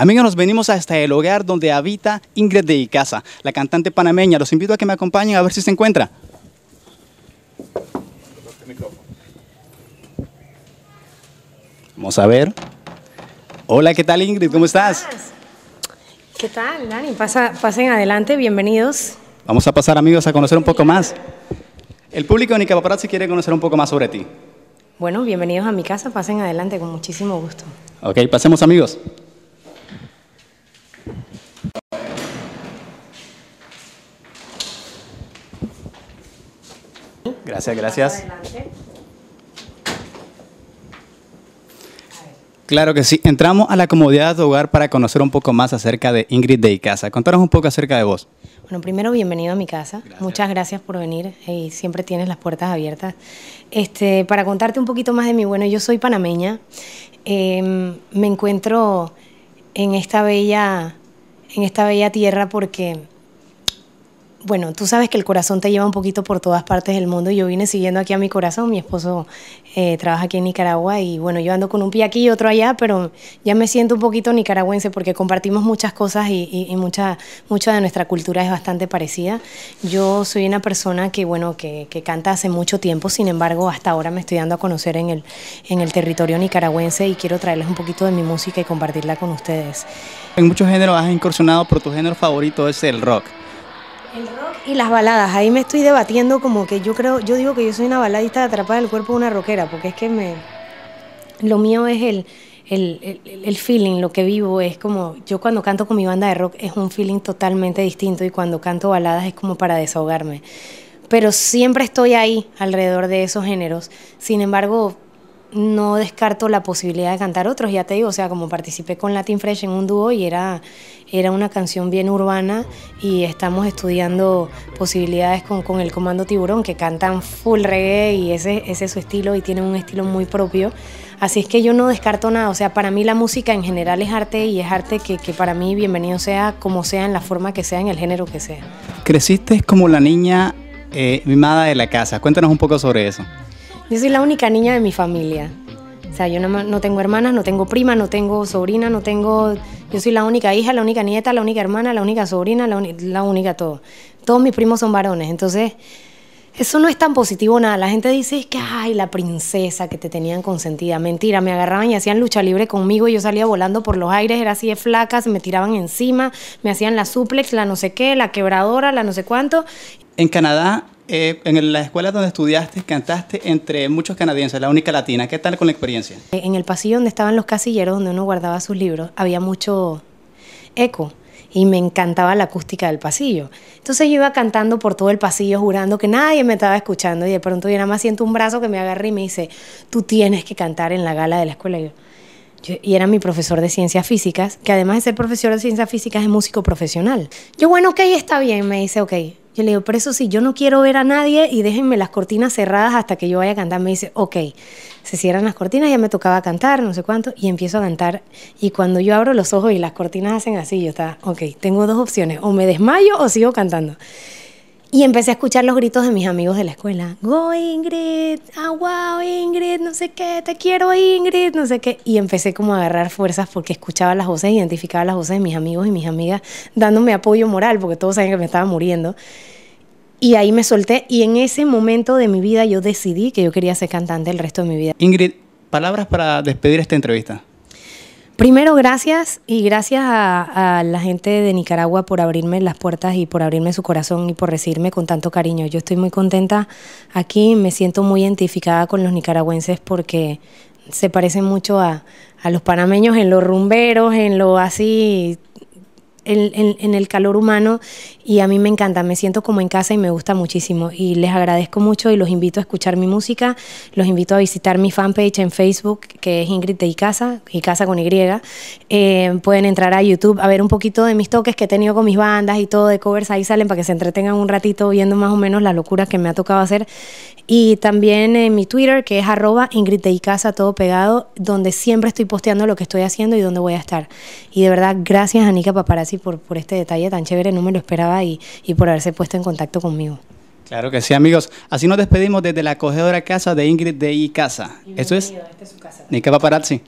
Amigos, nos venimos hasta el hogar donde habita Ingrid de Icaza, la cantante panameña. Los invito a que me acompañen a ver si se encuentra. Vamos a ver. Hola, ¿qué tal Ingrid? ¿Cómo estás? ¿Qué tal, Dani? pasen adelante, bienvenidos. Vamos a pasar, amigos, a conocer un poco más. El público de Nicapaparazzi quiere conocer un poco más sobre ti. Bueno, bienvenidos a mi casa, pasen adelante con muchísimo gusto. Ok, pasemos, amigos. Gracias, gracias. Claro que sí. Entramos a la comodidad de hogar para conocer un poco más acerca de Ingrid de casa Contanos un poco acerca de vos. Bueno, primero bienvenido a mi casa. Muchas gracias por venir y siempre tienes las puertas abiertas. Este, para contarte un poquito más de mí, bueno, yo soy panameña. Em, me encuentro en esta bella, en esta bella tierra porque bueno, tú sabes que el corazón te lleva un poquito por todas partes del mundo. Yo vine siguiendo aquí a mi corazón. Mi esposo eh, trabaja aquí en Nicaragua y bueno, yo ando con un pie aquí y otro allá, pero ya me siento un poquito nicaragüense porque compartimos muchas cosas y, y, mucha, mucha de nuestra cultura es bastante parecida. Yo soy una persona que, bueno, que, canta hace mucho tiempo, sin embargo, hasta ahora me estoy dando a conocer en el, en el territorio nicaragüense y quiero traerles un poquito de mi música y compartirla con ustedes. En muchos géneros has incursionado, pero tu género favorito es el rock. El rock y las baladas, ahí me estoy debatiendo como que yo creo, yo digo que yo soy una baladista atrapada en el cuerpo de una rockera, porque es que me lo mío es el, el, el, el, feeling, lo que vivo es como, yo cuando canto con mi banda de rock es un feeling totalmente distinto y cuando canto baladas es como para desahogarme. Pero siempre estoy ahí alrededor de esos géneros. Sin embargo, no descarto la posibilidad de cantar otros, ya te digo, o sea, como participé con Latin Fresh en un dúo y era, era una canción bien urbana y estamos estudiando posibilidades con, el Comando Tiburón, que cantan full reggae y ese, es su estilo y tienen un estilo muy propio. Así es que yo no descarto nada, o sea, para mí la música en general es arte y es arte que, para mí bienvenido sea como sea, en la forma que sea, en el género que sea. Creciste como la niña eh, mimada de la casa, cuéntanos un poco sobre eso. Yo soy la única niña de mi familia. O sea, yo no, tengo hermanas, no tengo prima, no tengo sobrina, no tengo... Yo soy la única hija, la única nieta, la única hermana, la única sobrina, la, única todo. Todos mis primos son varones, entonces... Eso no es tan positivo nada. La gente dice es que, ay, la princesa que te tenían consentida. Mentira, me agarraban y hacían lucha libre conmigo. Y yo salía volando por los aires, era así de flacas, se me tiraban encima, me hacían la suplex, la no sé qué, la quebradora, la no sé cuánto. En Canadá eh, en la escuela donde estudiaste cantaste entre muchos canadienses, la única latina. ¿Qué tal con la experiencia? Eh, en el pasillo donde estaban los casilleros, donde uno guardaba sus libros, había mucho eco y me encantaba la acústica del pasillo. Entonces yo iba cantando por todo el pasillo jurando que nadie me estaba escuchando y de pronto yo nada más siento un brazo que me agarra y me dice, tú tienes que cantar en la gala de la escuela. Y, y era mi profesor de ciencias físicas, que además de ser profesor de ciencias físicas es músico profesional. Yo, bueno, ok, está bien, me dice, ok, yo le digo, por eso sí, yo no quiero ver a nadie y déjenme las cortinas cerradas hasta que yo vaya a cantar. Me dice, ok, se cierran las cortinas, ya me tocaba cantar, no sé cuánto, y empiezo a cantar. Y cuando yo abro los ojos y las cortinas hacen así, yo estaba, ok, tengo dos opciones, o me desmayo o sigo cantando. Y empecé a escuchar los gritos de mis amigos de la escuela. Go Ingrid, ah, wow Ingrid, no sé qué, te quiero Ingrid, no sé qué. Y empecé como a agarrar fuerzas porque escuchaba las voces, identificaba las voces de mis amigos y mis amigas dándome apoyo moral porque todos sabían que me estaba muriendo. Y ahí me solté y en ese momento de mi vida yo decidí que yo quería ser cantante el resto de mi vida. Ingrid, palabras para despedir esta entrevista. Primero, gracias y gracias a, la gente de Nicaragua por abrirme las puertas y por abrirme su corazón y por recibirme con tanto cariño. Yo estoy muy contenta aquí, me siento muy identificada con los nicaragüenses porque se parecen mucho a, a los panameños en los rumberos, en lo así en, el calor humano y a mí me encanta, me siento como en casa y me gusta muchísimo y les agradezco mucho y los invito a escuchar mi música, los invito a visitar mi fanpage en Facebook que es Ingrid de y casa con Y, eh, pueden entrar a YouTube a ver un poquito de mis toques que he tenido con mis bandas y todo de covers, ahí salen para que se entretengan un ratito viendo más o menos la locura que me ha tocado hacer y también en mi Twitter que es arroba Ingrid de Icasa todo pegado, donde siempre estoy posteando lo que estoy haciendo y donde voy a estar. Y de verdad, gracias Anika Paparazzi por, este detalle tan chévere, no me lo esperaba y, por haberse puesto en contacto conmigo. Claro que sí, amigos. Así nos despedimos desde la acogedora casa de Ingrid de casa eso es... ni es va a parar sí